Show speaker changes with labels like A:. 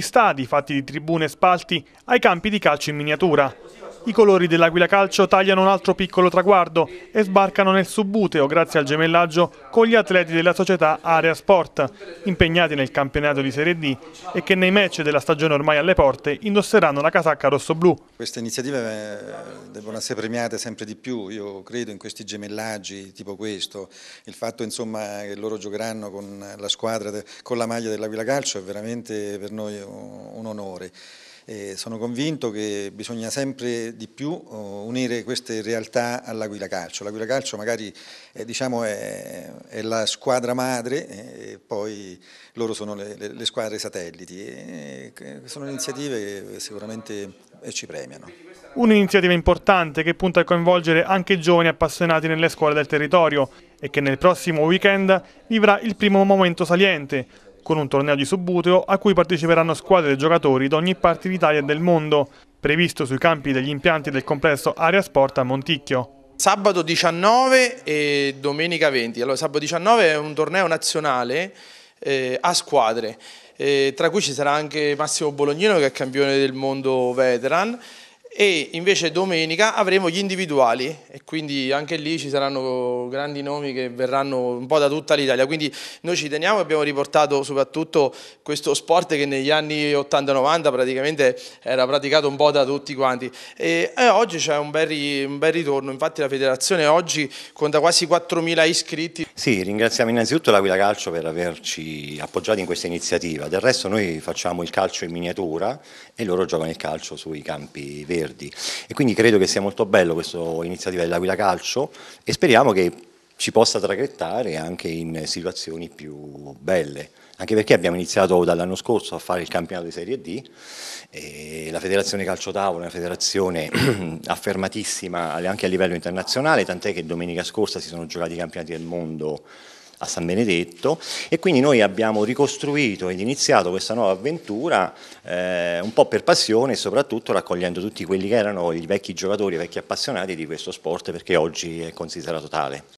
A: stadi fatti di tribune e spalti ai campi di calcio in miniatura. I colori dell'Aquila Calcio tagliano un altro piccolo traguardo e sbarcano nel subbuteo grazie al gemellaggio con gli atleti della società Area Sport, impegnati nel campionato di Serie D e che nei match della stagione ormai alle porte indosseranno la casacca rosso-blu.
B: Queste iniziative eh, devono essere premiate sempre di più, io credo in questi gemellaggi tipo questo, il fatto insomma, che loro giocheranno con la squadra, con la maglia dell'Aquila Calcio è veramente per noi un onore. Eh, sono convinto che bisogna sempre di più oh, unire queste realtà all'Aquila Calcio. L'Aquila Calcio magari eh, diciamo è, è, la squadra madre eh, e poi loro sono le, le, le squadre satelliti. E, eh, sono iniziative che sicuramente eh, ci premiano.
A: Un'iniziativa importante che punta a coinvolgere anche i giovani appassionati nelle scuole del territorio e che nel prossimo weekend vivrà il primo momento saliente, con un torneo di subbuteo a cui parteciperanno squadre e giocatori da ogni parte d'Italia e del mondo, previsto sui campi degli impianti del complesso Aria Sport a Monticchio.
C: Sabato 19 e domenica 20. Allora, sabato 19 è un torneo nazionale eh, a squadre, eh, tra cui ci sarà anche Massimo Bolognino che è campione del mondo veteran, e invece domenica avremo gli individuali e quindi anche lì ci saranno grandi nomi che verranno un po' da tutta l'Italia, quindi noi ci teniamo e abbiamo riportato soprattutto questo sport che negli anni 80-90 praticamente era praticato un po' da tutti quanti e, e oggi c'è un, un, bel ritorno, infatti la federazione oggi conta quasi 4.000 iscritti.
D: Sì, ringraziamo innanzitutto la Guida Calcio per averci appoggiato in questa iniziativa, del resto noi facciamo il calcio in miniatura e loro giocano il calcio sui campi veri verdi. E quindi credo che sia molto bello questa iniziativa dell'Aquila Calcio e speriamo che ci possa traghettare anche in situazioni più belle anche perché abbiamo iniziato dall'anno scorso a fare il campionato di Serie D, e la federazione calcio tavolo è una federazione affermatissima anche a livello internazionale, tant'è che domenica scorsa si sono giocati i campionati del mondo a San Benedetto e quindi noi abbiamo ricostruito ed iniziato questa nuova avventura eh, un po' per passione e soprattutto raccogliendo tutti quelli che erano i vecchi giocatori, i vecchi appassionati di questo sport perché oggi è considerato tale.